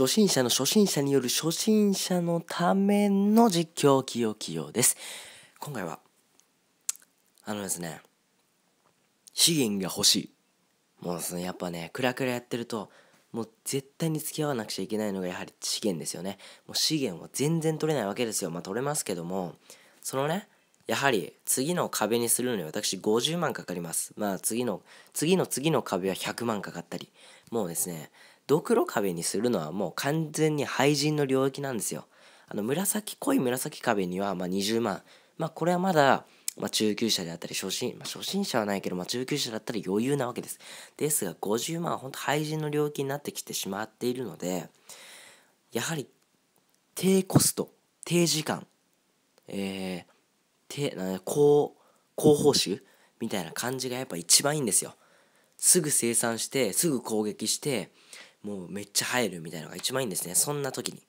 初心者の初心者による初心者のための実況き用です。今回は、あのですね、資源が欲しい。もうそのやっぱね、クラクラやってると、もう絶対に付き合わなくちゃいけないのがやはり資源ですよね。もう資源は全然取れないわけですよ。まあ取れますけども、そのね、やはり次の壁にするのに私50万かかります。まあ次の、次の次の壁は100万かかったり、もうですね、ドクロ壁にするのはもう完全に廃人の領域なんですよ。あの紫濃い紫壁にはま20万、まあ、これはまだ、ま中級者であったり初心、まあ、初心者はないけど、まあ、中級者だったら余裕なわけです。ですが50万は本当廃人の領域になってきてしまっているのでやはり低コスト低時間、えー、低高高報酬みたいな感じがやっぱ一番いいんですよ。すぐ生産してすぐ攻撃してもうめっちゃ入るみたいなのが一番いいんですねそんな時に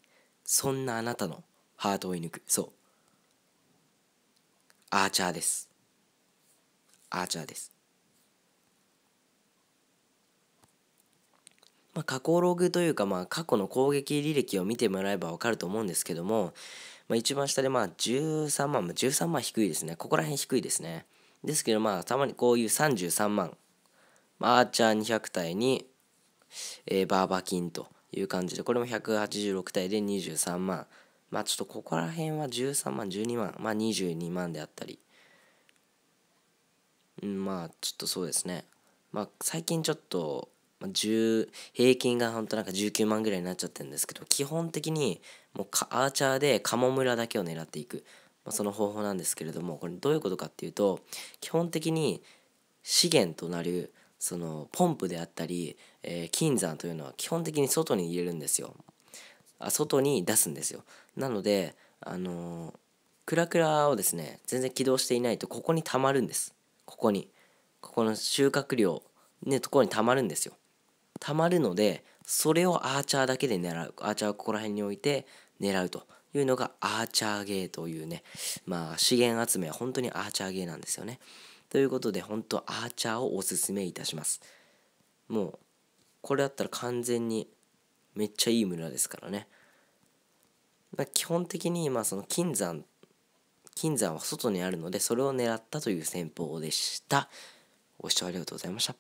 そんなあなたのハートを射い抜くそうアーチャーですアーチャーですまあ、過去ログというか、まあ、過去の攻撃履歴を見てもらえば分かると思うんですけども、まあ、一番下でまあ13万、まあ、13万低いですねここら辺低いですねですけどまあたまにこういう33万、アーチャー200体にえー、バーバ金という感じで、これも186体で23万。まあちょっとここら辺は13万、12万、まあ22万であったり。うん、まあちょっとそうですね。まあ最近ちょっと、まあ、平均が本当なんか19万ぐらいになっちゃってるんですけど、基本的にもうアーチャーで鴨村だけを狙っていく。まあ、その方法なんですけれどもこれどういうことかっていうと基本的に資源となるそのポンプであったり、えー、金山というのは基本的に外に入れるんですよあ外に出すんですよなのであのー、クラクラをですね全然起動していないとここにたまるんですここにここの収穫量ねところにたまるんですよたまるのでそれをアーチャーだけで狙うアーチャーをここら辺に置いて狙うというのがアーチャーゲーというねまあ資源集めは本当にアーチャーゲーなんですよねということで本当アーチャーをおすすめいたしますもうこれだったら完全にめっちゃいい村ですからね、まあ、基本的に今その金山金山は外にあるのでそれを狙ったという戦法でしたご視聴ありがとうございました